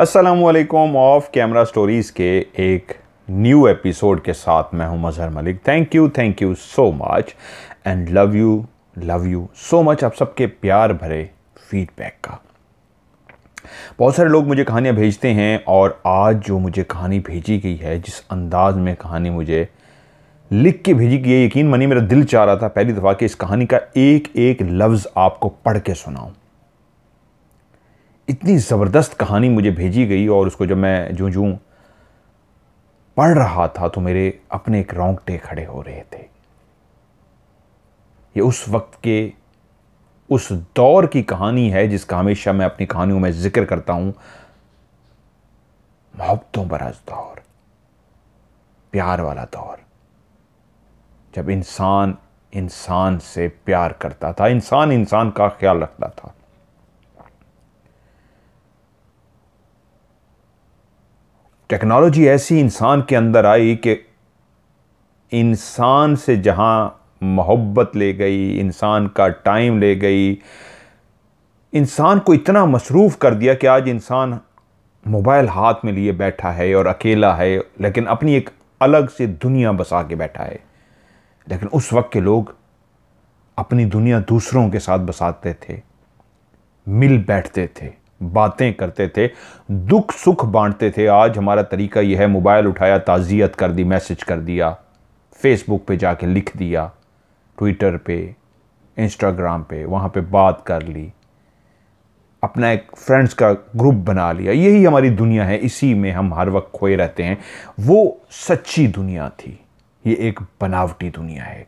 Aslam of camera stories के एक new episode के साथ मैं हूं Mazhar Malik thank you thank you so much and love you love you so much आप सबके प्यार भरे फीडबैक का बहुत सारे लोग मुझे कहानियाँ भेजते हैं और आज जो मुझे कहानी भेजी गई है जिस अंदाज में कहानी मुझे लिख के भेजी गई यकीन मनी मेरा दिल चाह रहा था पहली दफ़ा कि इस कहानी का एक एक लफ्ज़ आपको पढ़ के सुनाऊँ इतनी ज़बरदस्त कहानी मुझे भेजी गई और उसको जब मैं जूँ जूँ पढ़ रहा था तो मेरे अपने एक रोंगटे खड़े हो रहे थे ये उस वक्त के उस दौर की कहानी है जिसका हमेशा मैं अपनी कहानियों में जिक्र करता हूँ मोहब्बतों बरस दौर प्यार वाला दौर जब इंसान इंसान से प्यार करता था इंसान इंसान का ख्याल रखता था टेक्नोलॉजी ऐसी इंसान के अंदर आई कि इंसान से जहाँ मोहब्बत ले गई इंसान का टाइम ले गई इंसान को इतना मसरूफ़ कर दिया कि आज इंसान मोबाइल हाथ में लिए बैठा है और अकेला है लेकिन अपनी एक अलग से दुनिया बसा के बैठा है लेकिन उस वक्त के लोग अपनी दुनिया दूसरों के साथ बसाते थे मिल बैठते थे बातें करते थे दुख सुख बांटते थे आज हमारा तरीका यह है मोबाइल उठाया ताज़ियत कर दी मैसेज कर दिया फेसबुक पे जाके लिख दिया ट्विटर पे इंस्टाग्राम पे वहाँ पे बात कर ली अपना एक फ्रेंड्स का ग्रुप बना लिया यही हमारी दुनिया है इसी में हम हर वक्त खोए रहते हैं वो सच्ची दुनिया थी ये एक बनावटी दुनिया है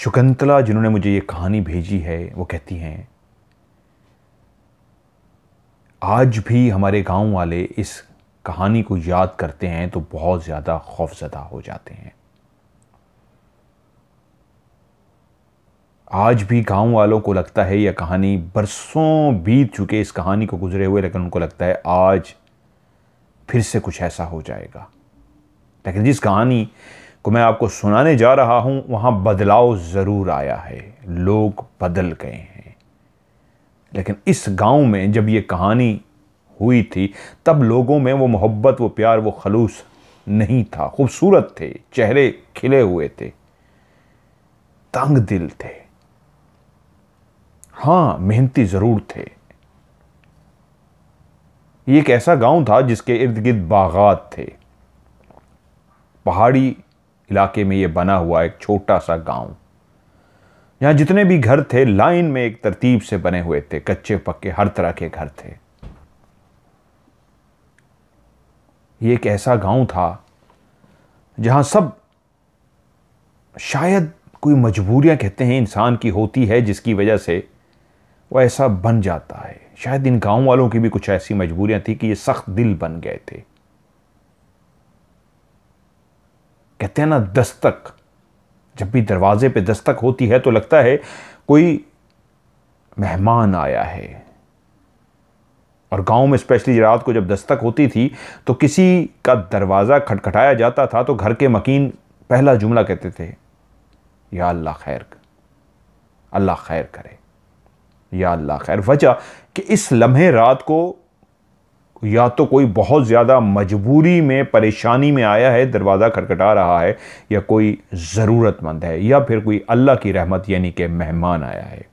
शुकंतला जिन्होंने मुझे ये कहानी भेजी है वो कहती हैं आज भी हमारे गांव वाले इस कहानी को याद करते हैं तो बहुत ज़्यादा खौफजदा हो जाते हैं आज भी गांव वालों को लगता है यह कहानी बरसों बीत चुके इस कहानी को गुजरे हुए लेकिन उनको लगता है आज फिर से कुछ ऐसा हो जाएगा लेकिन जिस कहानी को मैं आपको सुनाने जा रहा हूं वहां बदलाव ज़रूर आया है लोग बदल गए हैं लेकिन इस गांव में जब ये कहानी हुई थी तब लोगों में वो मोहब्बत वो प्यार वो खलूस नहीं था खूबसूरत थे चेहरे खिले हुए थे तंग दिल थे हाँ मेहनती ज़रूर थे ये एक ऐसा गांव था जिसके इर्द गिर्द बागात थे पहाड़ी इलाके में ये बना हुआ एक छोटा सा गांव यहाँ जितने भी घर थे लाइन में एक तरतीब से बने हुए थे कच्चे पक्के हर तरह के घर थे ये एक ऐसा गांव था जहाँ सब शायद कोई मजबूरियाँ कहते हैं इंसान की होती है जिसकी वजह से वो ऐसा बन जाता है शायद इन गांव वालों की भी कुछ ऐसी मजबूरियाँ थी कि ये सख्त दिल बन गए थे कहते हैं ना दस्तक जब भी दरवाजे पे दस्तक होती है तो लगता है कोई मेहमान आया है और गांव में स्पेशली रात को जब दस्तक होती थी तो किसी का दरवाज़ा खटखटाया जाता था तो घर के मकीन पहला जुमला कहते थे या अल्लाह खैर अल्लाह खैर करे या अल्लाह खैर वजह कि इस लम्हे रात को या तो कोई बहुत ज़्यादा मजबूरी में परेशानी में आया है दरवाज़ा खटखटा रहा है या कोई ज़रूरतमंद है या फिर कोई अल्लाह की रहमत यानी कि मेहमान आया है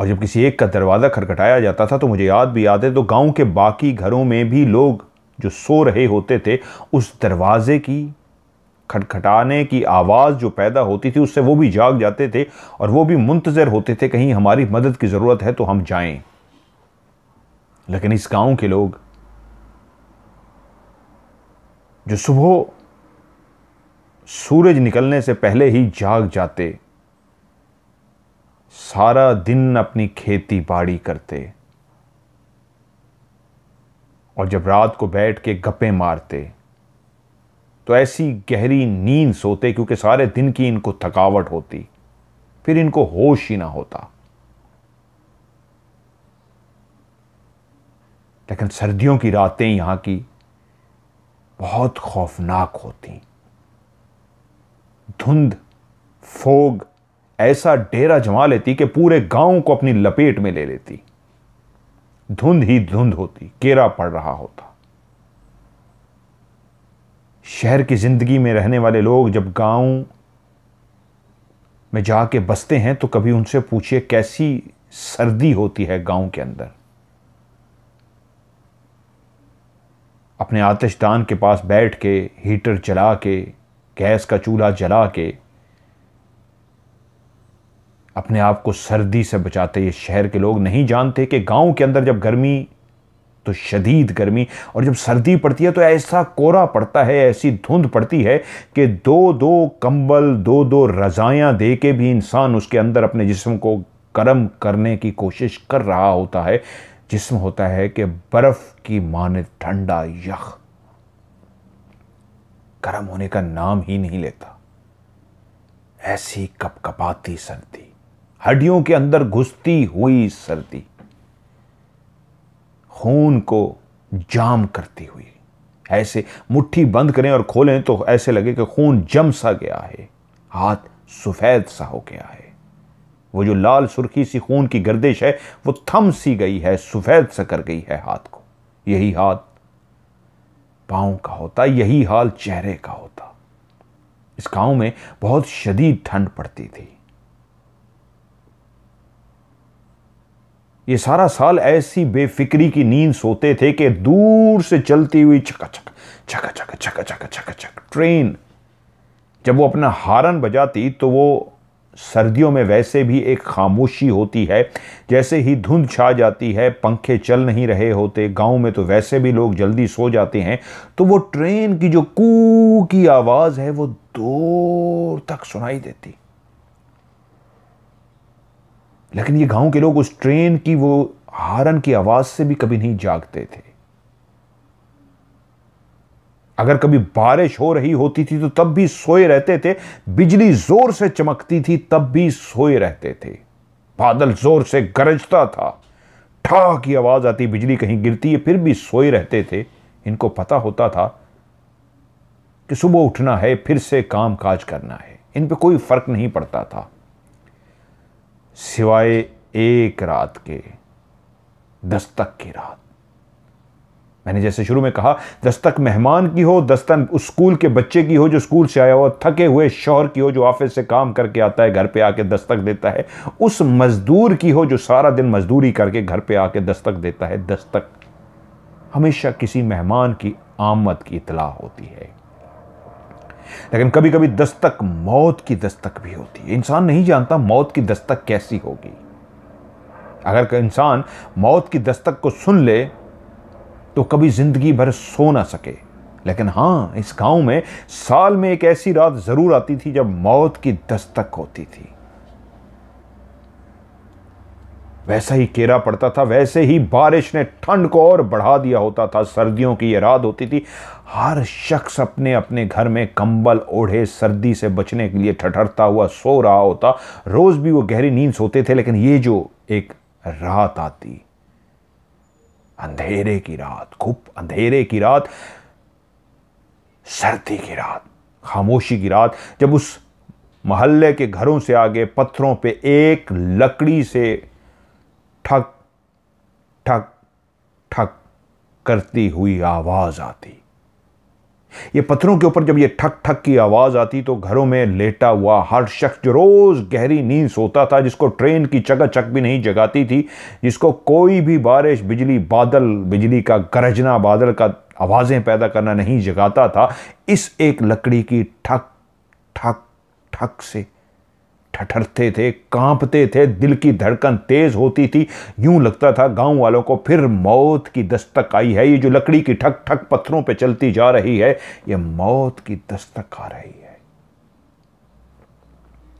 और जब किसी एक का दरवाज़ा खटखटाया जाता था तो मुझे याद भी याद है तो गांव के बाकी घरों में भी लोग जो सो रहे होते थे उस दरवाज़े की खटखटाने की आवाज़ जो पैदा होती थी उससे वो भी जाग जाते थे और वो भी मुंतज़र होते थे कहीं हमारी मदद की ज़रूरत है तो हम जाएं लेकिन इस गांव के लोग जो सुबह सूरज निकलने से पहले ही जाग जाते सारा दिन अपनी खेती बाड़ी करते और जब रात को बैठ के गप्पे मारते तो ऐसी गहरी नींद सोते क्योंकि सारे दिन की इनको थकावट होती फिर इनको होश ही ना होता लेकिन सर्दियों की रातें यहाँ की बहुत खौफनाक होती धुंध फोग ऐसा डेरा जमा लेती कि पूरे गांव को अपनी लपेट में ले लेती धुंध ही धुंध होती केरा पड़ रहा होता शहर की ज़िंदगी में रहने वाले लोग जब गांव में जाके बसते हैं तो कभी उनसे पूछिए कैसी सर्दी होती है गांव के अंदर अपने आतिशदान के पास बैठ के हीटर जला के गैस का चूल्हा जला के अपने आप को सर्दी से बचाते ये शहर के लोग नहीं जानते कि गांव के अंदर जब गर्मी तो शदीद गर्मी और जब सर्दी पड़ती है तो ऐसा कोरा पड़ता है ऐसी धुंध पड़ती है कि दो दो कंबल दो दो रज़ायाँ दे के भी इंसान उसके अंदर अपने जिस्म को गर्म करने की कोशिश कर रहा होता है जिसम होता है कि बर्फ की माने ठंडा यख गर्म होने का नाम ही नहीं लेता ऐसी कपकपाती सर्दी हड्डियों के अंदर घुसती हुई सर्दी खून को जाम करती हुई ऐसे मुट्ठी बंद करें और खोलें तो ऐसे लगे कि खून जम सा गया है हाथ सफ़ेद सा हो गया है वो जो लाल सुर्खी सी खून की गर्दिश है वो थम सी गई है सफ़ेद सा कर गई है हाथ को यही हाथ पांव का होता यही हाल चेहरे का होता इस गांव में बहुत शदीद ठंड पड़ती थी ये सारा साल ऐसी बेफिक्री की नींद सोते थे कि दूर से चलती हुई चकाचक चकाचक चकाचक चकाचक ट्रेन जब वो अपना हारन बजाती तो वो सर्दियों में वैसे भी एक खामोशी होती है जैसे ही धुंध छा जाती है पंखे चल नहीं रहे होते गांव में तो वैसे भी लोग जल्दी सो जाते हैं तो वो ट्रेन की जो कू की आवाज़ है वो दूर तक सुनाई देती लेकिन ये गांव के लोग उस ट्रेन की वो हारन की आवाज़ से भी कभी नहीं जागते थे अगर कभी बारिश हो रही होती थी तो तब भी सोए रहते थे बिजली जोर से चमकती थी तब भी सोए रहते थे बादल जोर से गरजता था ठा की आवाज़ आती बिजली कहीं गिरती है फिर भी सोए रहते थे इनको पता होता था कि सुबह उठना है फिर से काम काज करना है इन पे कोई फ़र्क नहीं पड़ता था सिवाय एक रात के दस्तक की रात मैंने जैसे शुरू में कहा दस्तक मेहमान की हो दस्तक उस स्कूल के बच्चे की हो जो स्कूल से आया हो थके हुए शोहर की हो जो ऑफिस से काम करके आता है घर पे आके दस्तक देता है उस मजदूर की हो जो सारा दिन मजदूरी करके घर पे आके दस्तक देता है दस्तक हमेशा किसी मेहमान की आमद की इतला होती है लेकिन कभी कभी दस्तक मौत की दस्तक भी होती है इंसान नहीं जानता मौत की दस्तक कैसी होगी अगर इंसान मौत की दस्तक को सुन ले तो कभी ज़िंदगी भर सो ना सके लेकिन हाँ इस गांव में साल में एक ऐसी रात ज़रूर आती थी जब मौत की दस्तक होती थी वैसा ही केरा पड़ता था वैसे ही बारिश ने ठंड को और बढ़ा दिया होता था सर्दियों की यह रात होती थी हर शख्स अपने अपने घर में कंबल ओढ़े सर्दी से बचने के लिए ठठरता हुआ सो रहा होता रोज़ भी वो गहरी नींद सोते थे लेकिन ये जो एक रात आती अंधेरे की रात खूब अंधेरे की रात सर्दी की रात खामोशी की रात जब उस मोहल्ले के घरों से आगे पत्थरों पे एक लकड़ी से ठक ठक ठक करती हुई आवाज़ आती ये पत्थरों के ऊपर जब ये ठक ठक की आवाज़ आती तो घरों में लेटा हुआ हर शख्स जो रोज़ गहरी नींद सोता था जिसको ट्रेन की चगा चक भी नहीं जगाती थी जिसको कोई भी बारिश बिजली बादल बिजली का गरजना बादल का आवाज़ें पैदा करना नहीं जगाता था इस एक लकड़ी की ठक ठक ठक से ठठरते थे कांपते थे दिल की धड़कन तेज होती थी यूं लगता था गांव वालों को फिर मौत की दस्तक आई है ये जो लकड़ी की ठक ठक पत्थरों पे चलती जा रही है ये मौत की दस्तक आ रही है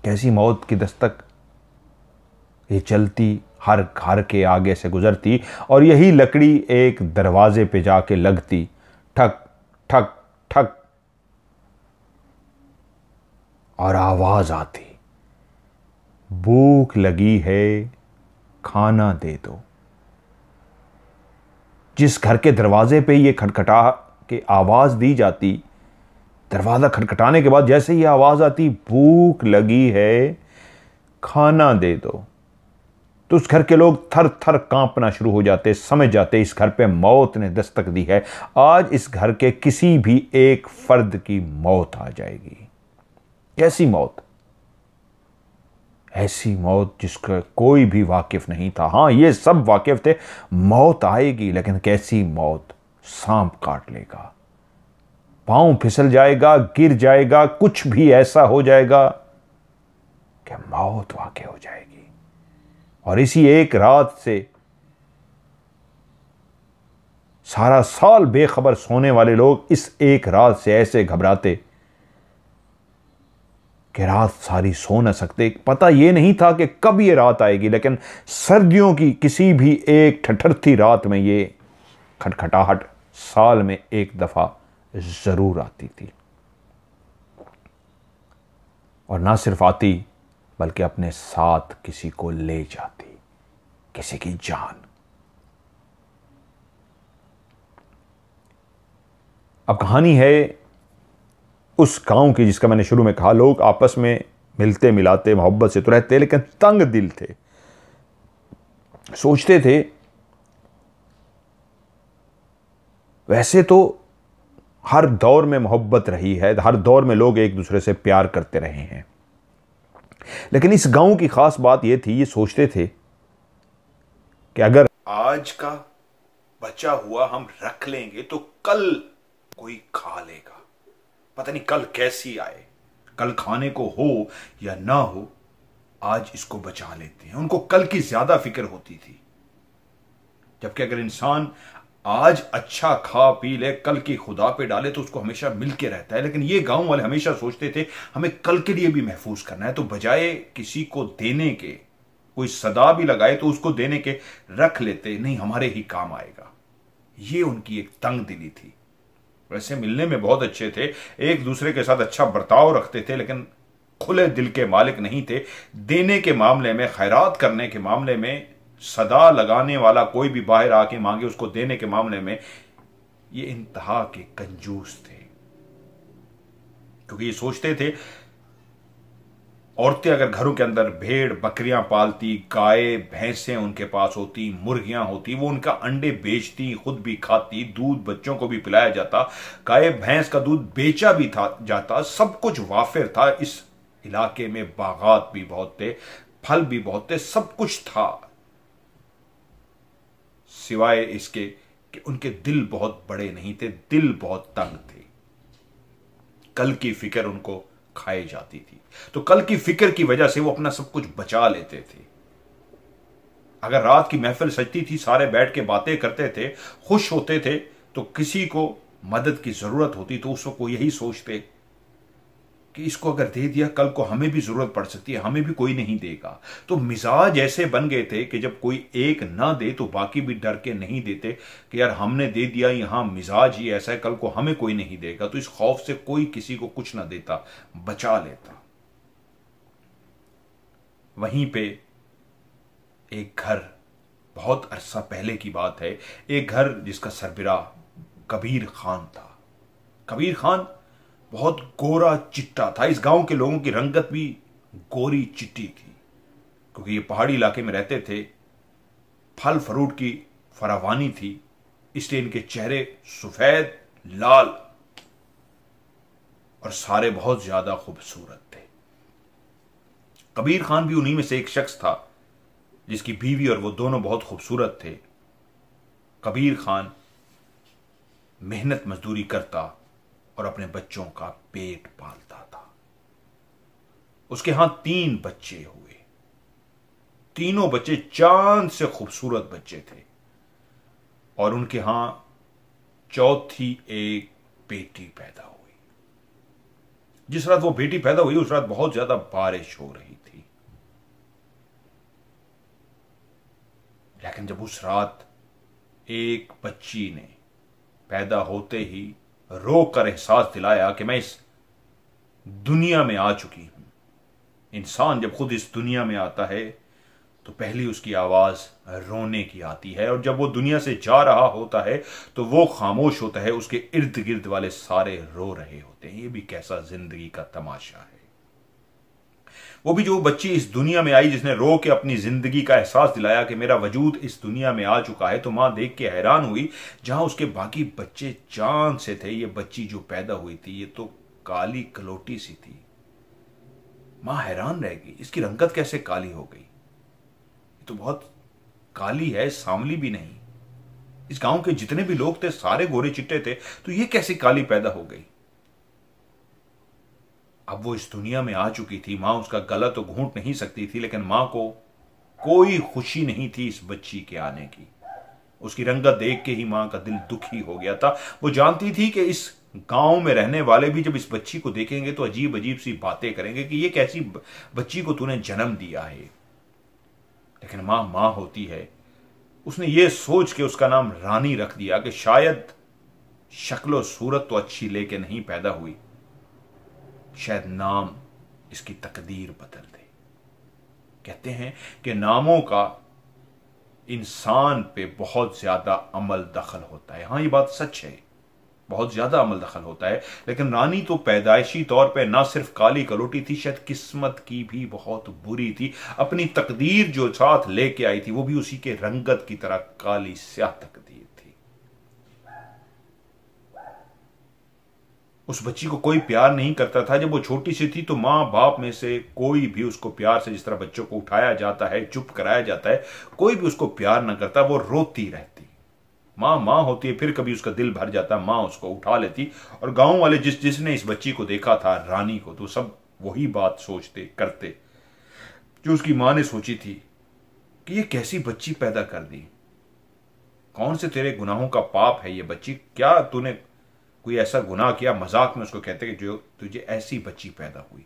कैसी मौत की दस्तक ये चलती हर घर के आगे से गुजरती और यही लकड़ी एक दरवाजे पे जाके लगती ठक ठक ठक और आवाज आती भूख लगी है खाना दे दो जिस घर के दरवाजे पे ये खटखटा के आवाज़ दी जाती दरवाज़ा खटखटाने के बाद जैसे ही आवाज़ आती भूख लगी है खाना दे दो तो उस घर के लोग थर थर कांपना शुरू हो जाते समझ जाते इस घर पे मौत ने दस्तक दी है आज इस घर के किसी भी एक फर्द की मौत आ जाएगी कैसी मौत ऐसी मौत जिसका कोई भी वाकिफ नहीं था हाँ ये सब वाकिफ थे मौत आएगी लेकिन कैसी मौत सांप काट लेगा पांव फिसल जाएगा गिर जाएगा कुछ भी ऐसा हो जाएगा कि मौत वाक़ हो जाएगी और इसी एक रात से सारा साल बेखबर सोने वाले लोग इस एक रात से ऐसे घबराते कि रात सारी सो न सकते पता ये नहीं था कि कब ये रात आएगी लेकिन सर्दियों की किसी भी एक ठठरती रात में ये खटखटाहट साल में एक दफ़ा ज़रूर आती थी और ना सिर्फ आती बल्कि अपने साथ किसी को ले जाती किसी की जान अब कहानी है उस गांव की जिसका मैंने शुरू में कहा लोग आपस में मिलते मिलाते मोहब्बत से तो रहते लेकिन तंग दिल थे सोचते थे वैसे तो हर दौर में मोहब्बत रही है हर दौर में लोग एक दूसरे से प्यार करते रहे हैं लेकिन इस गांव की खास बात यह थी ये सोचते थे कि अगर आज का बचा हुआ हम रख लेंगे तो कल कोई खा लेगा पता नहीं कल कैसी आए कल खाने को हो या ना हो आज इसको बचा लेते हैं उनको कल की ज्यादा फिक्र होती थी जबकि अगर इंसान आज अच्छा खा पी ले कल की खुदा पे डाले तो उसको हमेशा मिल के रहता है लेकिन ये गांव वाले हमेशा सोचते थे हमें कल के लिए भी महफूज करना है तो बजाय किसी को देने के कोई सदा भी लगाए तो उसको देने के रख लेते नहीं हमारे ही काम आएगा ये उनकी एक तंग दिली थी वैसे मिलने में बहुत अच्छे थे एक दूसरे के साथ अच्छा बर्ताव रखते थे लेकिन खुले दिल के मालिक नहीं थे देने के मामले में खैरात करने के मामले में सदा लगाने वाला कोई भी बाहर आके मांगे उसको देने के मामले में ये इंतहा के कंजूस थे क्योंकि ये सोचते थे औरतें अगर घरों के अंदर भेड़ बकरियां पालती गाय भैंसें उनके पास होती मुर्गियां होती वो उनका अंडे बेचती खुद भी खाती दूध बच्चों को भी पिलाया जाता गाय भैंस का दूध बेचा भी था जाता सब कुछ वाफिर था इस इलाके में बागात भी बहुत थे फल भी बहुत थे सब कुछ था सिवाय इसके कि उनके दिल बहुत बड़े नहीं थे दिल बहुत तंग थे कल की फिक्र उनको खाई जाती थी तो कल की फिक्र की वजह से वो अपना सब कुछ बचा लेते थे अगर रात की महफिल सजती थी सारे बैठ के बातें करते थे खुश होते थे तो किसी को मदद की जरूरत होती तो उस वक्त यही सोचते कि इसको अगर दे दिया कल को हमें भी जरूरत पड़ सकती है हमें भी कोई नहीं देगा तो मिजाज ऐसे बन गए थे कि जब कोई एक ना दे तो बाकी भी डर के नहीं देते कि यार हमने दे दिया यहां मिजाज ही ऐसा है कल को हमें कोई नहीं देगा तो इस खौफ से कोई किसी को कुछ ना देता बचा लेता वहीं पे एक घर बहुत अरसा पहले की बात है एक घर जिसका सरबरा कबीर खान था कबीर खान बहुत गोरा चिट्टा था इस गांव के लोगों की रंगत भी गोरी चिट्टी थी क्योंकि ये पहाड़ी इलाके में रहते थे फल फ्रूट की फरावानी थी इसलिए इनके चेहरे सफेद लाल और सारे बहुत ज्यादा खूबसूरत कबीर खान भी उन्हीं में से एक शख्स था जिसकी बीवी और वो दोनों बहुत खूबसूरत थे कबीर खान मेहनत मजदूरी करता और अपने बच्चों का पेट पालता था उसके यहां तीन बच्चे हुए तीनों बच्चे चांद से खूबसूरत बच्चे थे और उनके यहां चौथी एक बेटी पैदा हुई जिस रात वो बेटी पैदा हुई उस रात बहुत ज्यादा बारिश हो रही थी लेकिन जब उस रात एक बच्ची ने पैदा होते ही रो कर एहसास दिलाया कि मैं इस दुनिया में आ चुकी हूं इंसान जब खुद इस दुनिया में आता है तो पहली उसकी आवाज़ रोने की आती है और जब वो दुनिया से जा रहा होता है तो वो खामोश होता है उसके इर्द गिर्द वाले सारे रो रहे होते हैं ये भी कैसा जिंदगी का तमाशा है वो भी जो बच्ची इस दुनिया में आई जिसने रो के अपनी जिंदगी का एहसास दिलाया कि मेरा वजूद इस दुनिया में आ चुका है तो मां देख के हैरान हुई जहां उसके बाकी बच्चे चांद से थे ये बच्ची जो पैदा हुई थी ये तो काली कलोटी सी थी मां हैरान रह गई इसकी रंगत कैसे काली हो गई तो बहुत काली है सांवली भी नहीं इस गांव के जितने भी लोग थे सारे गोरे चिट्टे थे तो ये कैसी काली पैदा हो गई अब वो इस दुनिया में आ चुकी थी मां उसका गला तो घूंट नहीं सकती थी लेकिन मां को कोई खुशी नहीं थी इस बच्ची के आने की उसकी रंगत देख के ही मां का दिल दुखी हो गया था वो जानती थी कि इस गांव में रहने वाले भी जब इस बच्ची को देखेंगे तो अजीब अजीब सी बातें करेंगे कि ये कैसी बच्ची को तूने जन्म दिया है लेकिन माँ माँ होती है उसने ये सोच के उसका नाम रानी रख दिया कि शायद शक्लो सूरत तो अच्छी लेके नहीं पैदा हुई शायद नाम इसकी तकदीर बदल दे कहते हैं कि नामों का इंसान पे बहुत ज्यादा अमल दखल होता है हाँ ये बात सच है बहुत ज्यादा अमल दखल होता है लेकिन रानी तो पैदाइशी तौर पर ना सिर्फ काली कलोटी थी शायद किस्मत की भी बहुत बुरी थी अपनी तकदीर जो साथ लेके आई थी वो भी उसी के रंगत की तरह काली स्याह तकदीर थी उस बच्ची को कोई प्यार नहीं करता था जब वो छोटी सी थी तो मां बाप में से कोई भी उसको प्यार से जिस तरह बच्चों को उठाया जाता है चुप कराया जाता है कोई भी उसको प्यार ना करता वो रोती रहती माँ माँ होती है फिर कभी उसका दिल भर जाता है माँ उसको उठा लेती और गांव वाले जिस जिसने इस बच्ची को देखा था रानी को तो सब वही बात सोचते करते जो उसकी माँ ने सोची थी कि ये कैसी बच्ची पैदा कर दी कौन से तेरे गुनाहों का पाप है ये बच्ची क्या तूने कोई ऐसा गुनाह किया मजाक में उसको कहते कि जो तुझे ऐसी बच्ची पैदा हुई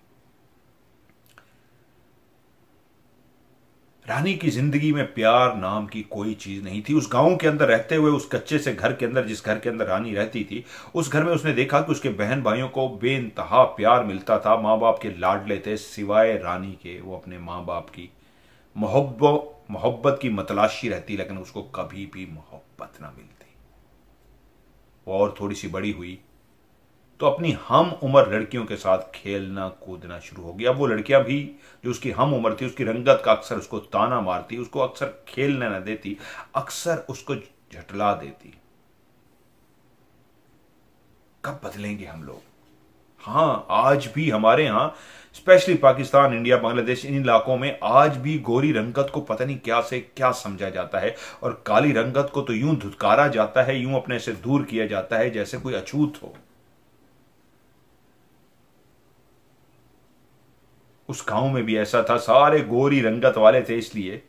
रानी की जिंदगी में प्यार नाम की कोई चीज नहीं थी उस गांव के अंदर रहते हुए उस कच्चे से घर के अंदर जिस घर के अंदर रानी रहती थी उस घर में उसने देखा कि उसके बहन भाइयों को बेनतहा प्यार मिलता था माँ बाप के लाडले थे सिवाय रानी के वो अपने माँ बाप की मोहब्बत मोहब्बत की मतलाशी रहती लेकिन उसको कभी भी मोहब्बत ना मिलती और थोड़ी सी बड़ी हुई तो अपनी हम उम्र लड़कियों के साथ खेलना कूदना शुरू हो गया अब वो लड़कियां भी जो उसकी हम उम्र थी उसकी रंगत का अक्सर उसको ताना मारती उसको अक्सर खेलने न देती अक्सर उसको झटला देती कब बदलेंगे हम लोग हाँ आज भी हमारे यहाँ स्पेशली पाकिस्तान इंडिया बांग्लादेश इन इलाकों में आज भी गोरी रंगत को पता नहीं क्या से क्या समझा जाता है और काली रंगत को तो यूं धुतकारा जाता है यूं अपने से दूर किया जाता है जैसे कोई अछूत हो उस गांव में भी ऐसा था सारे गोरी रंगत वाले थे इसलिए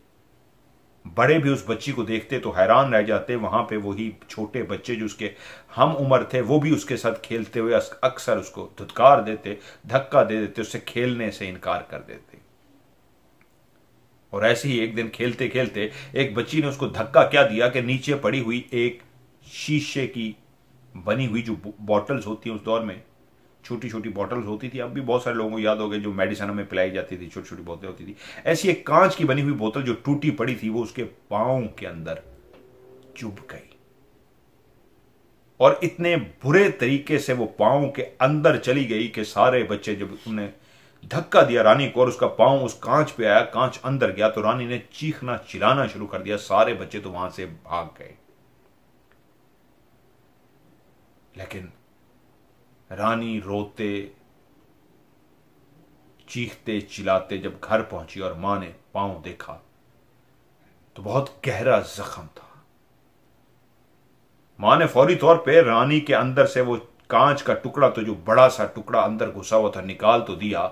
बड़े भी उस बच्ची को देखते तो हैरान रह जाते वहां पे वही छोटे बच्चे जो उसके हम उम्र थे वो भी उसके साथ खेलते हुए अक्सर उसको धुतकार देते धक्का दे देते उससे खेलने से इनकार कर देते और ऐसे ही एक दिन खेलते खेलते एक बच्ची ने उसको धक्का क्या दिया कि नीचे पड़ी हुई एक शीशे की बनी हुई जो बॉटल्स होती है उस दौर में छोटी छोटी बॉटल्स होती थी अब भी बहुत सारे लोगों को याद हो गए जो मेडिसिन में पिलाई जाती थी छोटी छोटी बोतलें होती थी ऐसी एक कांच की बनी हुई बोतल जो टूटी पड़ी थी वो उसके पांव के अंदर चुभ गई और इतने बुरे तरीके से वो पांव के अंदर चली गई कि सारे बच्चे जब उन्हें धक्का दिया रानी को और उसका पांव उस कांच पे आया कांच अंदर गया तो रानी ने चीखना चिलाना शुरू कर दिया सारे बच्चे तो वहां से भाग गए लेकिन रानी रोते चीखते चिल्लाते जब घर पहुंची और मां ने पांव देखा तो बहुत गहरा जख्म था मां ने फौरी तौर पे रानी के अंदर से वो कांच का टुकड़ा तो जो बड़ा सा टुकड़ा अंदर घुसा हुआ था निकाल तो दिया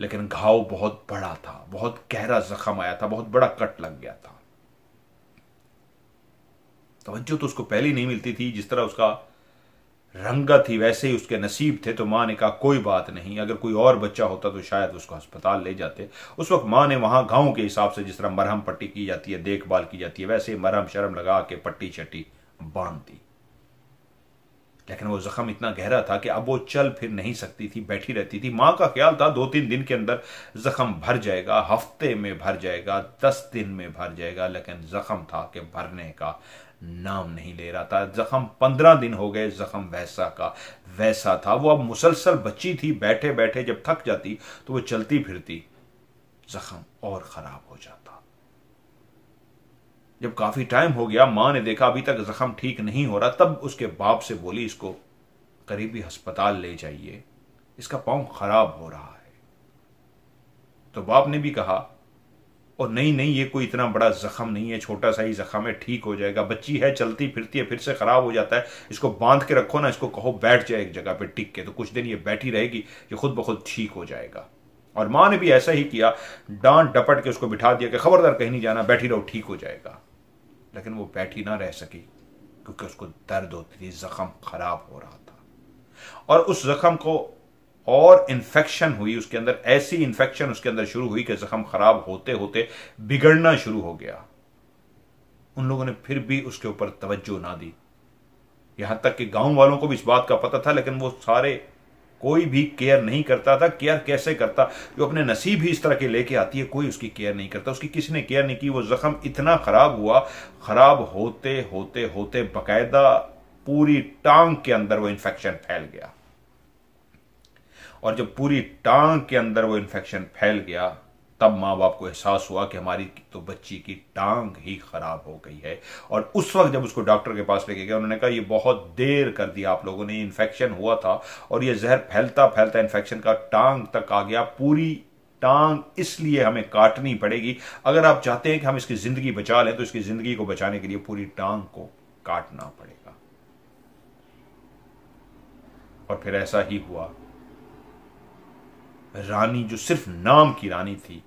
लेकिन घाव बहुत बड़ा था बहुत गहरा जख्म आया था बहुत बड़ा कट लग गया था तवज्जो तो उसको पहली नहीं मिलती थी जिस तरह उसका रंगत थी वैसे ही उसके नसीब थे तो माँ ने कहा कोई बात नहीं अगर कोई और बच्चा होता तो शायद उसको अस्पताल ले जाते उस वक्त माँ ने वहाँ गाँव के हिसाब से जिस तरह मरहम पट्टी की जाती है देखभाल की जाती है वैसे ही मरहम शरम लगा के पट्टी शट्टी बांध दी लेकिन वो जख्म इतना गहरा था कि अब वो चल फिर नहीं सकती थी बैठी रहती थी माँ का ख्याल था दो तीन दिन के अंदर जख्म भर जाएगा हफ्ते में भर जाएगा दस दिन में भर जाएगा लेकिन जख्म था कि भरने का नाम नहीं ले रहा था जख्म पंद्रह दिन हो गए जख्म वैसा का वैसा था वो अब मुसलसल बच्ची थी बैठे बैठे जब थक जाती तो वो चलती फिरती जख्म और खराब हो जाता जब काफी टाइम हो गया मां ने देखा अभी तक जख्म ठीक नहीं हो रहा तब उसके बाप से बोली इसको करीबी अस्पताल ले जाइए इसका पांव खराब हो रहा है तो बाप ने भी कहा और नहीं नहीं ये कोई इतना बड़ा जख्म नहीं है छोटा सा ही जख्म है ठीक हो जाएगा बच्ची है चलती फिरती है फिर से खराब हो जाता है इसको बांध के रखो ना इसको कहो बैठ जाए एक जगह पे टिक के तो कुछ दिन ये बैठी रहेगी ये खुद ब खुद ठीक हो जाएगा और माँ ने भी ऐसा ही किया डांट डपट के उसको बिठा दिया कि खबरदार कहीं नहीं जाना बैठी रहो ठीक हो जाएगा लेकिन वो बैठी ना रह सकी क्योंकि उसको दर्द होती थी जख्म खराब हो रहा था और उस जख्म को और इन्फेक्शन हुई उसके अंदर ऐसी इन्फेक्शन उसके अंदर शुरू हुई कि जख्म खराब होते होते बिगड़ना शुरू हो गया उन लोगों ने फिर भी उसके ऊपर तवज्जो ना दी यहां तक कि गांव वालों को भी इस बात का पता था लेकिन वो सारे कोई भी केयर नहीं करता था केयर कैसे करता जो अपने नसीब ही इस तरह के लेके आती है कोई उसकी केयर नहीं करता उसकी किसी ने केयर नहीं की वो जख्म इतना खराब हुआ खराब होते होते होते बाकायदा पूरी टांग के अंदर वो इन्फेक्शन फैल गया और जब पूरी टांग के अंदर वो इन्फेक्शन फैल गया तब माँ बाप को एहसास हुआ कि हमारी तो बच्ची की टांग ही खराब हो गई है और उस वक्त जब उसको डॉक्टर के पास लेके गया उन्होंने कहा ये बहुत देर कर दिया आप लोगों ने इन्फेक्शन हुआ था और ये जहर फैलता फैलता इन्फेक्शन का टांग तक आ गया पूरी टांग इसलिए हमें काटनी पड़ेगी अगर आप चाहते हैं कि हम इसकी जिंदगी बचा लें तो इसकी जिंदगी को बचाने के लिए पूरी टांग को काटना पड़ेगा और फिर ऐसा ही हुआ रानी जो सिर्फ नाम की रानी थी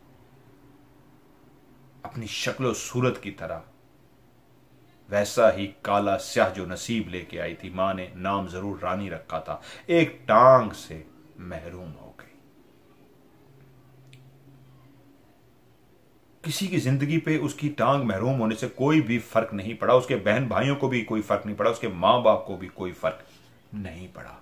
अपनी शक्ल सूरत की तरह वैसा ही काला स्याह जो नसीब लेके आई थी मां ने नाम जरूर रानी रखा था एक टांग से महरूम हो गई किसी की जिंदगी पे उसकी टांग महरूम होने से कोई भी फर्क नहीं पड़ा उसके बहन भाइयों को भी कोई फर्क नहीं पड़ा उसके मां बाप को भी कोई फर्क नहीं पड़ा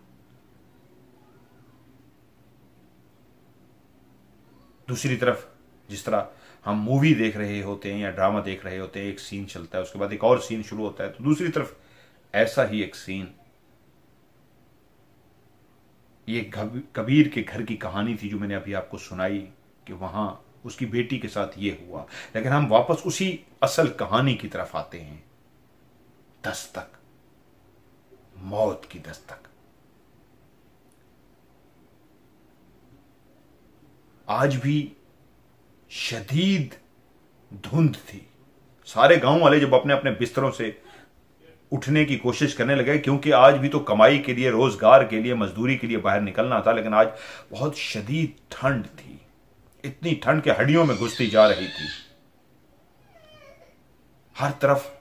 दूसरी तरफ जिस तरह हम मूवी देख रहे होते हैं या ड्रामा देख रहे होते हैं एक सीन चलता है उसके बाद एक और सीन शुरू होता है तो दूसरी तरफ ऐसा ही एक सीन ये कबीर के घर की कहानी थी जो मैंने अभी आपको सुनाई कि वहां उसकी बेटी के साथ ये हुआ लेकिन हम वापस उसी असल कहानी की तरफ आते हैं दस्तक मौत की दस्तक आज भी शदीद धुंध थी सारे गांव वाले जब अपने अपने बिस्तरों से उठने की कोशिश करने लगे क्योंकि आज भी तो कमाई के लिए रोजगार के लिए मजदूरी के लिए बाहर निकलना था लेकिन आज बहुत शदीद ठंड थी इतनी ठंड के हड्डियों में घुसती जा रही थी हर तरफ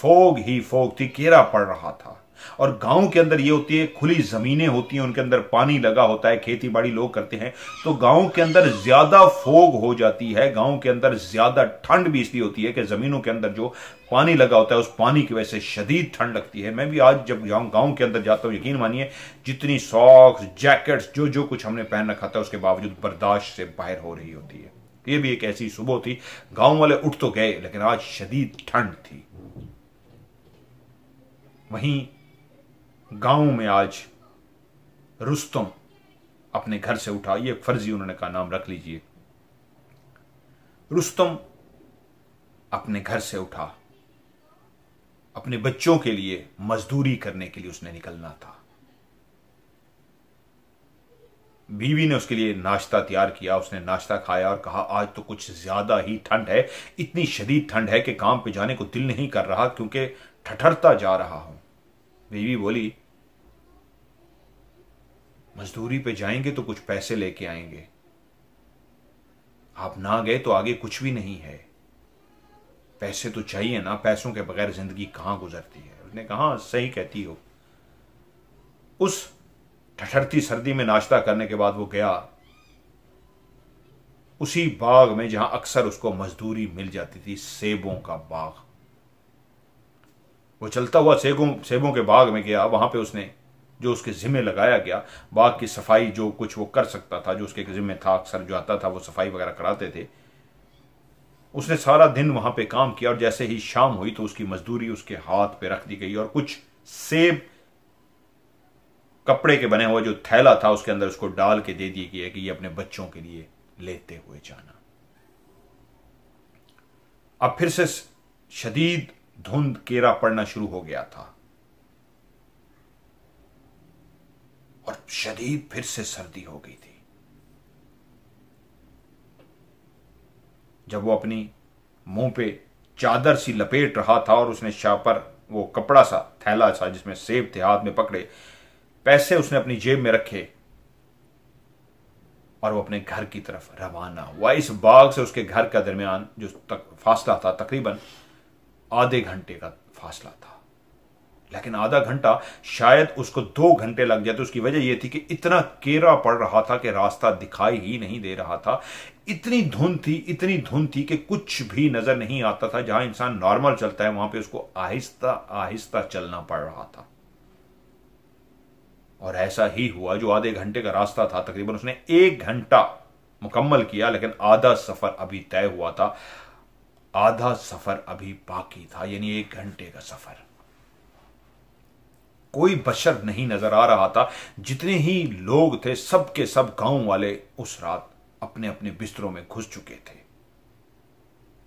फोग ही फोग थी केरा पड़ रहा था और गांव के अंदर ये होती है खुली ज़मीनें होती हैं उनके अंदर पानी लगा होता है खेती बाड़ी लोग करते हैं तो गांव के अंदर ज़्यादा फोग हो जाती है गांव के अंदर ज़्यादा ठंड भी इसलिए होती है कि ज़मीनों के अंदर जो पानी लगा होता है उस पानी की वजह से शदीद ठंड लगती है मैं भी आज जब गाँव गाँव के अंदर जाता हूँ यकीन मानिए जितनी सॉक्स जैकेट्स जो जो कुछ हमने पहन रखा था उसके बावजूद बर्दाश्त से बाहर हो रही होती है ये भी एक ऐसी सुबह थी गांव वाले उठ तो गए लेकिन आज शदीद ठंड थी वहीं गांव में आज रुस्तम अपने घर से उठा ये फर्जी उन्होंने का नाम रख लीजिए रुस्तम अपने घर से उठा अपने बच्चों के लिए मजदूरी करने के लिए उसने निकलना था बीवी ने उसके लिए नाश्ता तैयार किया उसने नाश्ता खाया और कहा आज तो कुछ ज्यादा ही ठंड है इतनी शदीद ठंड है कि काम पे जाने को दिल नहीं कर रहा क्योंकि ठठरता जा रहा हूं बीवी बोली मजदूरी पे जाएंगे तो कुछ पैसे लेके आएंगे आप ना गए तो आगे कुछ भी नहीं है पैसे तो चाहिए ना पैसों के बगैर जिंदगी कहां गुजरती है उसने कहा सही कहती हो उस ठठरती सर्दी में नाश्ता करने के बाद वो गया उसी बाग में जहां अक्सर उसको मजदूरी मिल जाती थी सेबों का बाग वो चलता हुआ सेबों सेबों के बाग में गया वहाँ पे उसने जो उसके जिम्मे लगाया गया बाग की सफाई जो कुछ वो कर सकता था जो उसके जिम्मे था अक्सर जो आता था वो सफाई वगैरह कराते थे उसने सारा दिन वहाँ पे काम किया और जैसे ही शाम हुई तो उसकी मजदूरी उसके हाथ पे रख दी गई और कुछ सेब कपड़े के बने हुए जो थैला था उसके अंदर उसको डाल के दे दिया गया कि ये अपने बच्चों के लिए लेते हुए जाना अब फिर से शदीद धुंध केरा पड़ना शुरू हो गया था और शरीर फिर से सर्दी हो गई थी जब वो अपनी मुंह पे चादर सी लपेट रहा था और उसने शाह पर वो कपड़ा सा थैला सा जिसमें सेब थे हाथ में पकड़े पैसे उसने अपनी जेब में रखे और वो अपने घर की तरफ रवाना हुआ इस बाग से उसके घर का दरमियान जो तक फासला था तकरीबन आधे घंटे का फासला था लेकिन आधा घंटा शायद उसको दो घंटे लग जाते उसकी वजह यह थी कि इतना केरा पड़ रहा था कि रास्ता दिखाई ही नहीं दे रहा था इतनी धुंध थी इतनी धुंध थी कि कुछ भी नजर नहीं आता था जहां इंसान नॉर्मल चलता है वहां पे उसको आहिस्ता आहिस्ता चलना पड़ रहा था और ऐसा ही हुआ जो आधे घंटे का रास्ता था तकरीबन उसने एक घंटा मुकम्मल किया लेकिन आधा सफर अभी तय हुआ था आधा सफर अभी बाकी था यानी एक घंटे का सफर कोई बशर नहीं नजर आ रहा था जितने ही लोग थे सब सब गांव वाले उस रात अपने अपने बिस्तरों में घुस चुके थे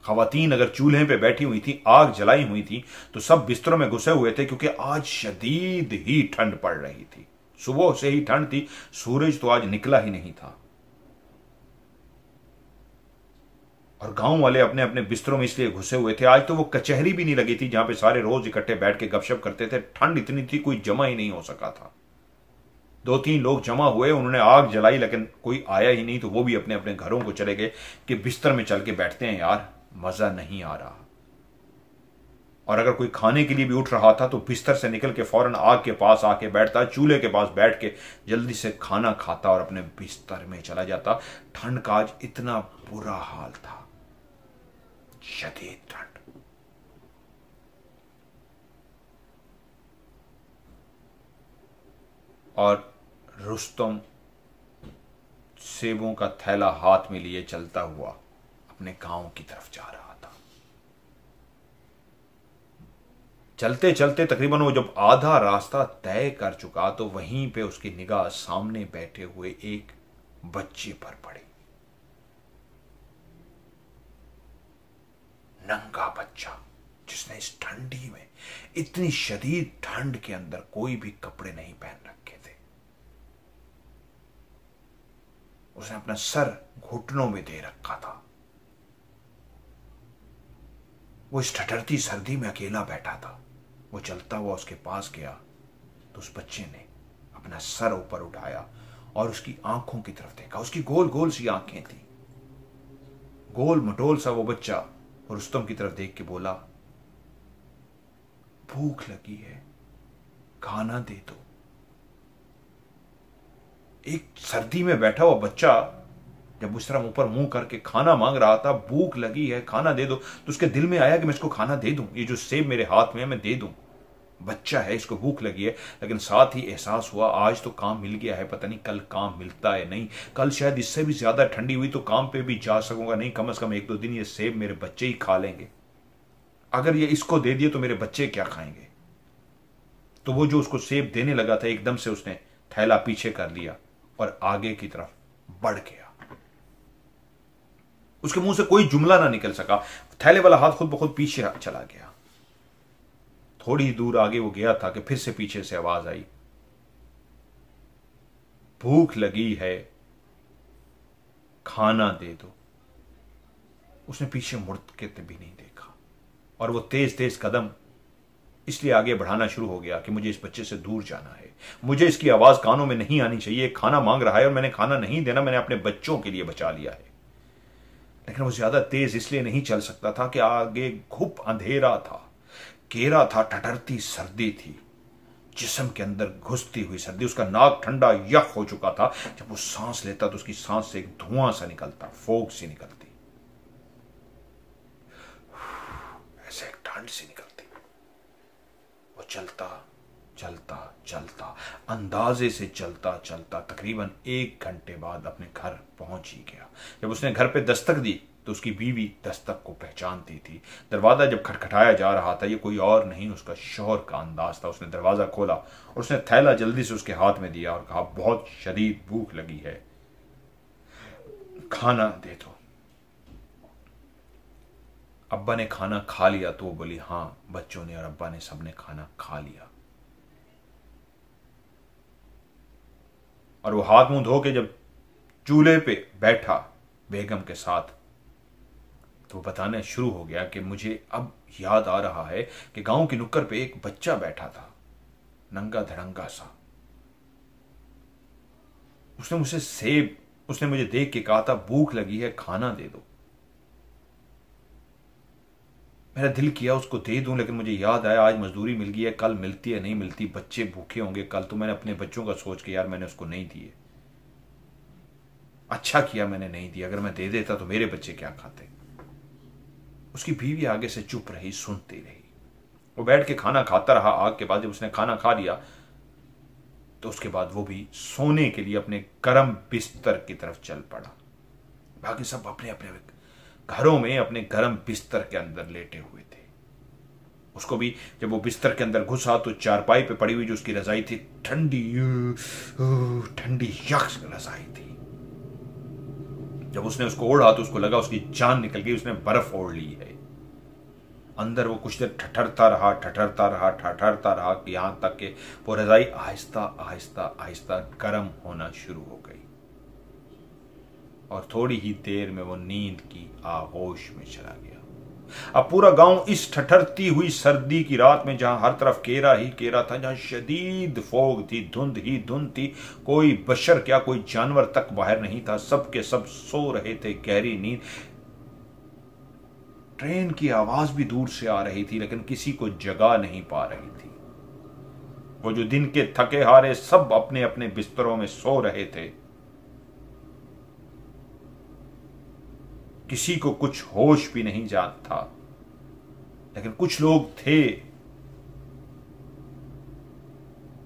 खातन अगर चूल्हे पे बैठी हुई थी आग जलाई हुई थी तो सब बिस्तरों में घुसे हुए थे क्योंकि आज शदीद ही ठंड पड़ रही थी सुबह से ही ठंड थी सूरज तो आज निकला ही नहीं था और गांव वाले अपने अपने बिस्तरों में इसलिए घुसे हुए थे आज तो वो कचहरी भी नहीं लगी थी जहां पे सारे रोज इकट्ठे बैठ के गपशप करते थे ठंड इतनी थी कोई जमा ही नहीं हो सका था दो तीन लोग जमा हुए उन्होंने आग जलाई लेकिन कोई आया ही नहीं तो वो भी अपने अपने घरों को चले गए कि बिस्तर में चल के बैठते हैं यार मजा नहीं आ रहा और अगर कोई खाने के लिए भी उठ रहा था तो बिस्तर से निकल के फौरन आग के पास आके बैठता चूल्हे के पास बैठ के जल्दी से खाना खाता और अपने बिस्तर में चला जाता ठंड का आज इतना बुरा हाल था शदीद ठंड और रुस्तम सेबों का थैला हाथ में लिए चलता हुआ अपने गांव की तरफ जा रहा था चलते चलते तकरीबन वो जब आधा रास्ता तय कर चुका तो वहीं पे उसकी निगाह सामने बैठे हुए एक बच्चे पर पड़ी नंगा बच्चा जिसने इस ठंडी में इतनी शदीद ठंड के अंदर कोई भी कपड़े नहीं पहन रखे थे उसने अपना सर घुटनों में दे रखा था वो इस ठटरती सर्दी में अकेला बैठा था वो चलता हुआ उसके पास गया तो उस बच्चे ने अपना सर ऊपर उठाया और उसकी आंखों की तरफ देखा उसकी गोल गोल सी आंखें थी गोल मटोल सा वो बच्चा और रुस्तम की तरफ देख के बोला भूख लगी है खाना दे दो एक सर्दी में बैठा हुआ बच्चा जब उस तरह ऊपर मुंह करके खाना मांग रहा था भूख लगी है खाना दे दो तो उसके दिल में आया कि मैं इसको खाना दे दूं ये जो सेब मेरे हाथ में है मैं दे दूं बच्चा है इसको भूख लगी है लेकिन साथ ही एहसास हुआ आज तो काम मिल गया है पता नहीं कल काम मिलता है नहीं कल शायद इससे भी ज़्यादा ठंडी हुई तो काम पे भी जा सकूंगा नहीं कम से कम एक दो दिन ये सेब मेरे बच्चे ही खा लेंगे अगर ये इसको दे दिए तो मेरे बच्चे क्या खाएंगे तो वो जो उसको सेब देने लगा था एकदम से उसने थैला पीछे कर लिया और आगे की तरफ बढ़ गया उसके मुंह से कोई जुमला ना निकल सका थैले वाला हाथ खुद ब खुद पीछे चला गया थोड़ी दूर आगे वो गया था कि फिर से पीछे से आवाज आई भूख लगी है खाना दे दो उसने पीछे मुड़ के तो भी नहीं देखा और वो तेज तेज कदम इसलिए आगे बढ़ाना शुरू हो गया कि मुझे इस बच्चे से दूर जाना है मुझे इसकी आवाज कानों में नहीं आनी चाहिए खाना मांग रहा है और मैंने खाना नहीं देना मैंने अपने बच्चों के लिए बचा लिया है लेकिन वो ज्यादा तेज इसलिए नहीं चल सकता था कि आगे घुप अंधेरा था केरा था ठठरती सर्दी थी जिसम के अंदर घुसती हुई सर्दी उसका नाक ठंडा यख हो चुका था जब वो सांस लेता तो उसकी सांस से एक धुआं सा निकलता फोक सी निकलती ऐसे एक ठंड सी निकलती वो चलता चलता चलता अंदाजे से चलता चलता तकरीबन एक घंटे बाद अपने घर पहुंच ही गया जब उसने घर पे दस्तक दी तो उसकी बीवी दस्तक को पहचानती थी दरवाज़ा जब खटखटाया जा रहा था ये कोई और नहीं उसका शोहर का अंदाज था उसने दरवाज़ा खोला और उसने थैला जल्दी से उसके हाथ में दिया और कहा बहुत शदीद भूख लगी है खाना दे दो अब्बा ने खाना खा लिया तो वो बोली हां बच्चों ने और अब्बा ने सबने खाना खा लिया और वो हाथ मुंह धो के जब चूल्हे पे बैठा बेगम के साथ तो बताना शुरू हो गया कि मुझे अब याद आ रहा है कि गांव की नुक्कर पे एक बच्चा बैठा था नंगा धड़ंगा सा उसने मुझे सेब उसने मुझे देख के कहा था भूख लगी है खाना दे दो मेरा दिल किया उसको दे दूं लेकिन मुझे याद आया आज मजदूरी मिल गई है कल मिलती है नहीं मिलती बच्चे भूखे होंगे कल तो मैंने अपने बच्चों का सोच के यार मैंने उसको नहीं दिए अच्छा किया मैंने नहीं दिया अगर मैं दे देता तो मेरे बच्चे क्या खाते उसकी बीवी आगे से चुप रही सुनती रही वो बैठ के खाना खाता रहा आग के बाद जब उसने खाना खा लिया तो उसके बाद वो भी सोने के लिए अपने गर्म बिस्तर की तरफ चल पड़ा बाकी सब अपने अपने घरों में अपने गर्म बिस्तर के अंदर लेटे हुए थे उसको भी जब वो बिस्तर के अंदर घुसा तो चारपाई पे पड़ी हुई जो उसकी रजाई थी ठंडी ठंडी यक्ष रजाई थी जब उसने उसको ओढ़ा तो उसको लगा उसकी जान निकल गई उसने बर्फ ओढ़ ली है अंदर वो कुछ देर ठठरता रहा ठठरता रहा ठठरता रहा कि यहां तक के वो रजाई आहिस्ता आहिस्ता आहिस्ता गर्म होना शुरू हो गई और थोड़ी ही देर में वो नींद की आहोश में चला गया अब पूरा गांव इस ठठरती हुई सर्दी की रात में जहां हर तरफ केरा ही केरा था जहां शदीद फोग थी धुंध ही धुंध थी कोई बशर क्या कोई जानवर तक बाहर नहीं था सब के सब सो रहे थे गहरी नींद ट्रेन की आवाज भी दूर से आ रही थी लेकिन किसी को जगा नहीं पा रही थी वो जो दिन के थके हारे सब अपने अपने बिस्तरों में सो रहे थे किसी को कुछ होश भी नहीं जानता लेकिन कुछ लोग थे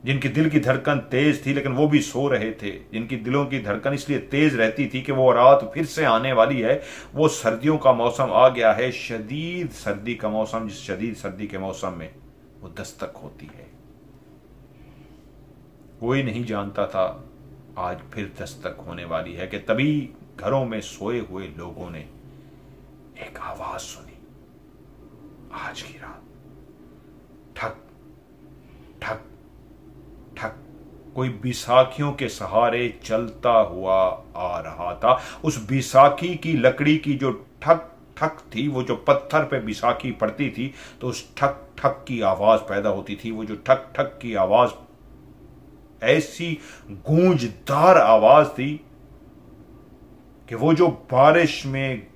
जिनकी दिल की धड़कन तेज थी लेकिन वो भी सो रहे थे जिनकी दिलों की धड़कन इसलिए तेज रहती थी कि वो रात फिर से आने वाली है वो सर्दियों का मौसम आ गया है शदीद सर्दी का मौसम जिस शदीद सर्दी के मौसम में वो दस्तक होती है कोई नहीं जानता था आज फिर दस्तक होने वाली है कि तभी घरों में सोए हुए लोगों ने एक आवाज सुनी आज की रात ठक ठक ठक कोई बिसाखियों के सहारे चलता हुआ आ रहा था उस बिसाखी की लकड़ी की जो ठक ठक थी वो जो पत्थर पे बिसाखी पड़ती थी तो उस ठक ठक की आवाज पैदा होती थी वो जो ठक ठक की आवाज ऐसी गूंजदार आवाज थी कि वो जो बारिश में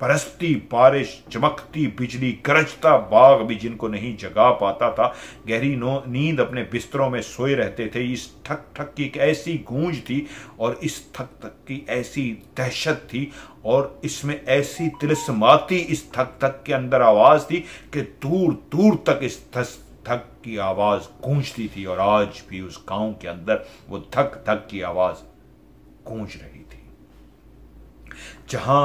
परस्ती बारिश चमकती बिजली गरजता बाग भी जिनको नहीं जगा पाता था गहरी नींद अपने बिस्तरों में सोए रहते थे इस ठक ठक की एक ऐसी गूंज थी और इस थक थक की ऐसी दहशत थी और इसमें ऐसी तिलस्माती इस थक थक के अंदर आवाज थी कि दूर दूर तक इस थस थक की आवाज गूंजती थी और आज भी उस गांव के अंदर वो धक थक की आवाज गूंज रही जहां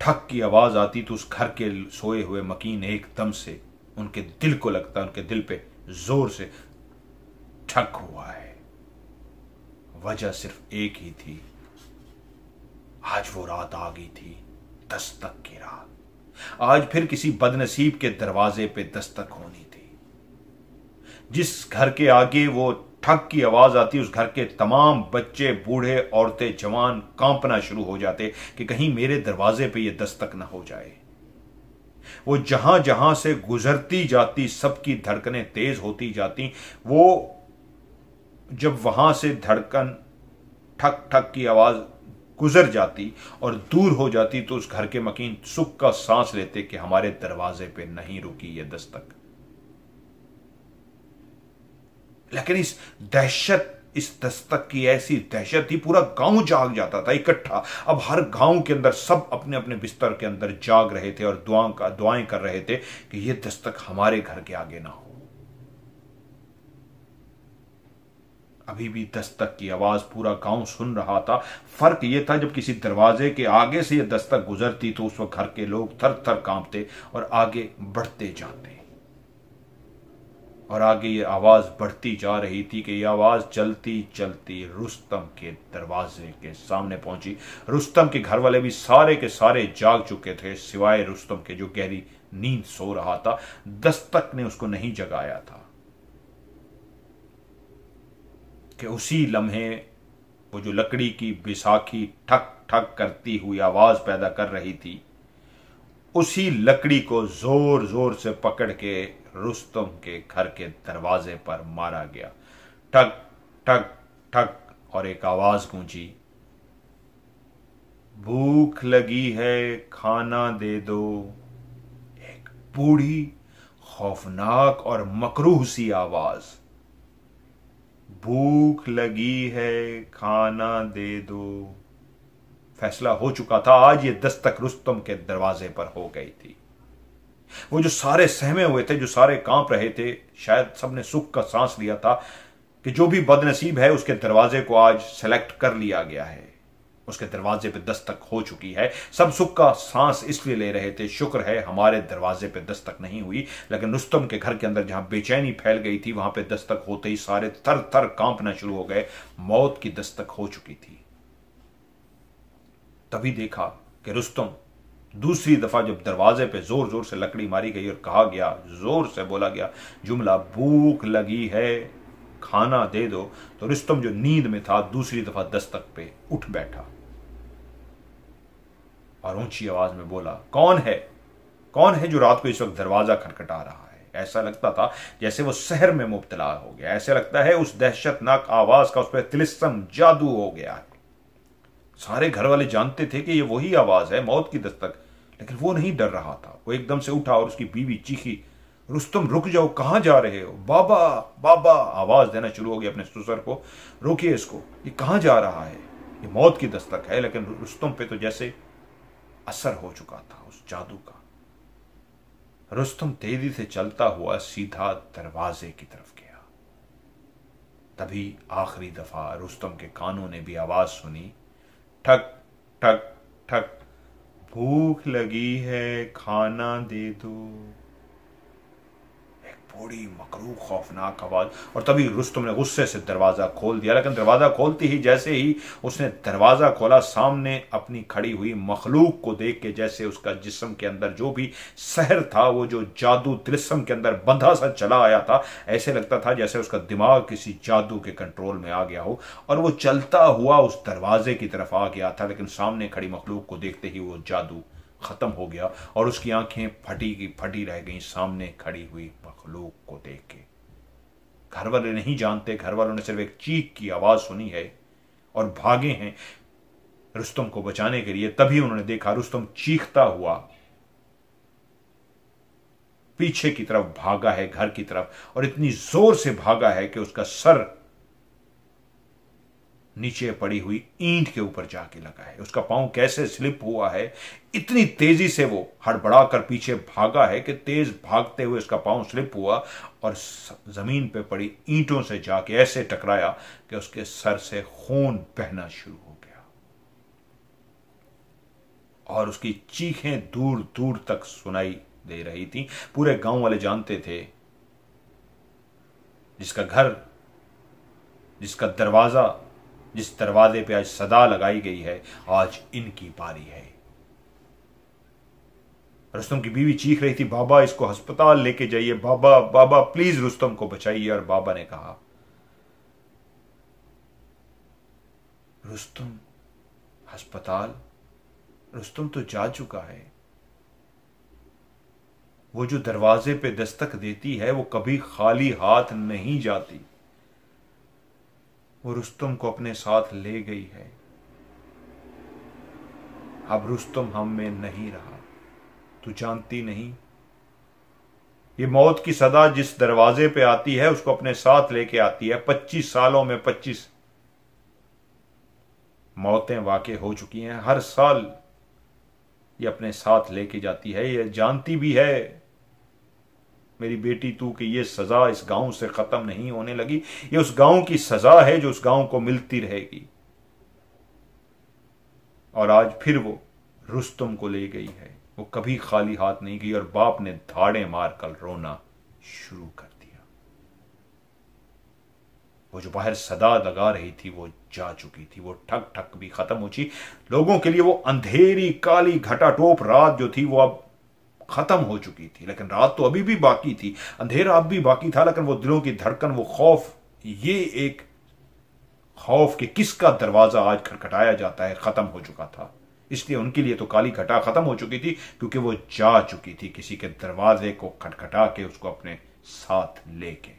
ठक की आवाज आती तो उस घर के सोए हुए मकीन एकदम से उनके दिल को लगता उनके दिल पे जोर से ठक हुआ है वजह सिर्फ एक ही थी आज वो रात आ गई थी दस्तक की रात आज फिर किसी बदनसीब के दरवाजे पे दस्तक होनी थी जिस घर के आगे वो ठक की आवाज आती उस घर के तमाम बच्चे बूढ़े औरतें जवान कांपना शुरू हो जाते कि कहीं मेरे दरवाजे पे ये दस्तक ना हो जाए वो जहां जहां से गुजरती जाती सबकी धड़कनें तेज होती जाती वो जब वहां से धड़कन ठक ठक की आवाज गुजर जाती और दूर हो जाती तो उस घर के मकीन सुख का सांस लेते कि हमारे दरवाजे पे नहीं रुकी ये दस्तक लेकिन इस दहशत इस दस्तक की ऐसी दहशत थी पूरा गांव जाग जाता था इकट्ठा अब हर गांव के अंदर सब अपने अपने बिस्तर के अंदर जाग रहे थे और दुआ का दुआएं कर रहे थे कि यह दस्तक हमारे घर के आगे ना हो अभी भी दस्तक की आवाज पूरा गांव सुन रहा था फर्क यह था जब किसी दरवाजे के आगे से यह दस्तक गुजरती तो उस वक्त घर के लोग थर थर कांपते और आगे बढ़ते जाते और आगे ये आवाज़ बढ़ती जा रही थी कि ये आवाज़ चलती चलती रुस्तम के दरवाजे के सामने पहुंची रुस्तम के घर वाले भी सारे के सारे जाग चुके थे सिवाय रुस्तम के जो गहरी नींद सो रहा था दस्तक ने उसको नहीं जगाया था कि उसी लम्हे वो जो लकड़ी की बिसाखी ठक ठक करती हुई आवाज़ पैदा कर रही थी उसी लकड़ी को जोर जोर से पकड़ के रुस्तम के घर के दरवाजे पर मारा गया ठक ठक ठक और एक आवाज गूंजी भूख लगी है खाना दे दो एक बूढ़ी खौफनाक और मकरूह सी आवाज भूख लगी है खाना दे दो फैसला हो चुका था आज ये दस्तक रुस्तम के दरवाजे पर हो गई थी वो जो सारे सहमे हुए थे जो सारे कांप रहे थे शायद सबने सुख का सांस लिया था कि जो भी बदनसीब है उसके दरवाजे को आज सेलेक्ट कर लिया गया है उसके दरवाजे पे दस्तक हो चुकी है सब सुख का सांस इसलिए ले रहे थे शुक्र है हमारे दरवाजे पे दस्तक नहीं हुई लेकिन रुस्तम के घर के अंदर जहां बेचैनी फैल गई थी वहां पे दस्तक होते ही सारे थर थर कांपना शुरू हो गए मौत की दस्तक हो चुकी थी तभी देखा कि रुस्तम दूसरी दफा जब दरवाजे पे जोर जोर से लकड़ी मारी गई और कहा गया जोर से बोला गया जुमला भूख लगी है खाना दे दो तो रिस्तम जो नींद में था दूसरी दफा दस्तक पे उठ बैठा और ऊंची आवाज में बोला कौन है कौन है जो रात को इस वक्त दरवाजा खटखटा रहा है ऐसा लगता था जैसे वो शहर में मुबतला हो गया ऐसा लगता है उस दहशतनाक आवाज का उस पर तिलिस्म जादू हो गया है सारे घर वाले जानते थे कि ये वही आवाज है मौत की दस्तक लेकिन वो नहीं डर रहा था वो एकदम से उठा और उसकी बीवी चीखी रुस्तम रुक जाओ कहाँ जा रहे हो बाबा बाबा आवाज देना शुरू हो गया अपने सुसर को रोकिए इसको ये कहाँ जा रहा है ये मौत की दस्तक है लेकिन रुस्तम पे तो जैसे असर हो चुका था उस जादू का रुस्तम तेजी से चलता हुआ सीधा दरवाजे की तरफ गया तभी आखिरी दफा रुस्तम के कानों ने भी आवाज सुनी ठक ठक ठक भूख लगी है खाना दे दो बड़ी मकरू खौफनाक आवाज और तभी रुस्तम ने गुस्से से दरवाज़ा खोल दिया लेकिन दरवाज़ा खोलते ही जैसे ही उसने दरवाज़ा खोला सामने अपनी खड़ी हुई मखलूक को देख के जैसे उसका जिसम के अंदर जो भी सहर था वो जो जादू तिलस्म के अंदर बंधा सा चला आया था ऐसे लगता था जैसे उसका दिमाग किसी जादू के कंट्रोल में आ गया हो और वो चलता हुआ उस दरवाजे की तरफ आ गया था लेकिन सामने खड़ी मखलूक को देखते ही वो जादू ख़त्म हो गया और उसकी आंखें फटी की फटी रह गई सामने खड़ी हुई मखलूक को देख के घर वाले नहीं जानते घर वालों ने सिर्फ एक चीख की आवाज़ सुनी है और भागे हैं रुस्तम को बचाने के लिए तभी उन्होंने देखा रुस्तम चीखता हुआ पीछे की तरफ भागा है घर की तरफ और इतनी जोर से भागा है कि उसका सर नीचे पड़ी हुई ईंट के ऊपर जाके लगा है उसका पांव कैसे स्लिप हुआ है इतनी तेजी से वो हड़बड़ा कर पीछे भागा है कि तेज भागते हुए उसका पांव स्लिप हुआ और जमीन पे पड़ी ईंटों से जाके ऐसे टकराया कि उसके सर से खून बहना शुरू हो गया और उसकी चीखें दूर दूर तक सुनाई दे रही थी पूरे गांव वाले जानते थे जिसका घर जिसका दरवाजा जिस दरवाजे पे आज सदा लगाई गई है आज इनकी पारी है रुस्तम की बीवी चीख रही थी बाबा इसको अस्पताल लेके जाइए बाबा बाबा प्लीज रुस्तम को बचाइए और बाबा ने कहा रुस्तम अस्पताल रुस्तम तो जा चुका है वो जो दरवाजे पे दस्तक देती है वो कभी खाली हाथ नहीं जाती वो रुस्तुम को अपने साथ ले गई है अब रुस्तुम हम में नहीं रहा तू जानती नहीं ये मौत की सदा जिस दरवाजे पे आती है उसको अपने साथ लेके आती है पच्चीस सालों में पच्चीस मौतें वाकई हो चुकी हैं हर साल ये अपने साथ लेके जाती है ये जानती भी है मेरी बेटी तू कि ये सजा इस गांव से खत्म नहीं होने लगी ये उस गांव की सजा है जो उस गांव को मिलती रहेगी और आज फिर वो रुस्तम को ले गई है वो कभी खाली हाथ नहीं गई और बाप ने धाड़े मारकर रोना शुरू कर दिया वो जो बाहर सदा लगा रही थी वो जा चुकी थी वो ठक ठक भी खत्म हो चुकी लोगों के लिए वो अंधेरी काली घटाटोप रात जो थी वो अब खत्म हो चुकी थी लेकिन रात तो अभी भी बाकी थी अंधेरा अब भी बाकी था लेकिन वो दिलों की धड़कन वो खौफ ये एक खौफ के किसका दरवाजा आज खटखटाया जाता है खत्म हो चुका था इसलिए उनके लिए तो काली घटा खत्म हो चुकी थी क्योंकि वो जा चुकी थी किसी के दरवाजे को खटखटा के उसको अपने साथ लेके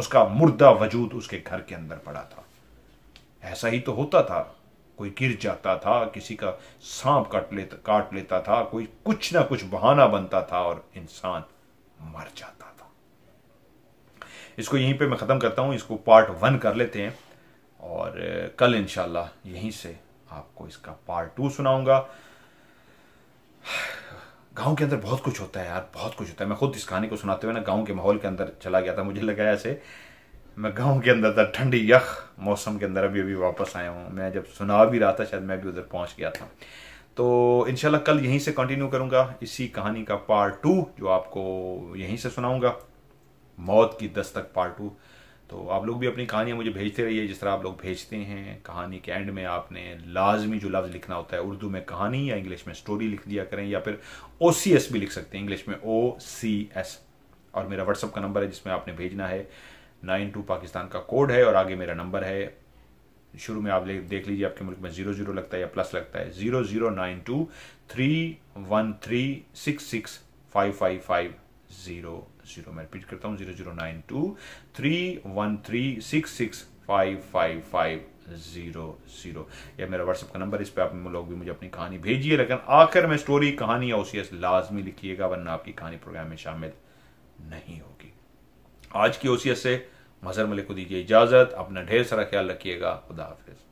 उसका मुर्दा वजूद उसके घर के अंदर पड़ा था ऐसा ही तो होता था कोई गिर जाता था किसी का सांप काट लेता काट लेता था कोई कुछ ना कुछ बहाना बनता था और इंसान मर जाता था इसको यहीं पे मैं ख़त्म करता हूँ इसको पार्ट वन कर लेते हैं और कल इनशाला यहीं से आपको इसका पार्ट टू सुनाऊंगा गांव के अंदर बहुत कुछ होता है यार बहुत कुछ होता है मैं खुद इस कहानी को सुनाते हुए ना गांव के माहौल के अंदर चला गया था मुझे लगा ऐसे मैं गाँव के अंदर था ठंडी यख मौसम के अंदर अभी अभी वापस आया हूँ मैं जब सुना भी रहा था शायद मैं भी उधर पहुँच गया था तो इनशाला कल यहीं से कंटिन्यू करूँगा इसी कहानी का पार्ट टू जो आपको यहीं से सुनाऊँगा मौत की दस्तक पार्ट टू तो आप लोग भी अपनी कहानियाँ मुझे भेजते रहिए जिस तरह आप लोग भेजते हैं कहानी के एंड में आपने लाजमी जो लफ्ज़ लिखना होता है उर्दू में कहानी या इंग्लिश में स्टोरी लिख दिया करें या फिर ओ सी एस भी लिख सकते हैं इंग्लिश में ओ सी एस और मेरा व्हाट्सअप का नंबर है जिसमें आपने भेजना है नाइन टू पाकिस्तान का कोड है और आगे मेरा नंबर है शुरू में आप देख लीजिए आपके मुल्क में जीरो जीरो लगता है या प्लस लगता है zero zero nine two three one three six six five five five zero zero मैं रिपीट करता हूँ zero zero nine two three one three six six five five five zero zero यह मेरा व्हाट्सएप का number इस पर आप लोग भी मुझे अपनी कहानी भेजिए लेकिन आखिर में स्टोरी कहानी या उसी लाजमी लिखिएगा वरना आपकी कहानी प्रोग्राम में शामिल नहीं होगी आज की ओसियत से मजहर मलिक को दीजिए इजाजत अपना ढेर सारा ख्याल रखिएगा खुदा हाफिज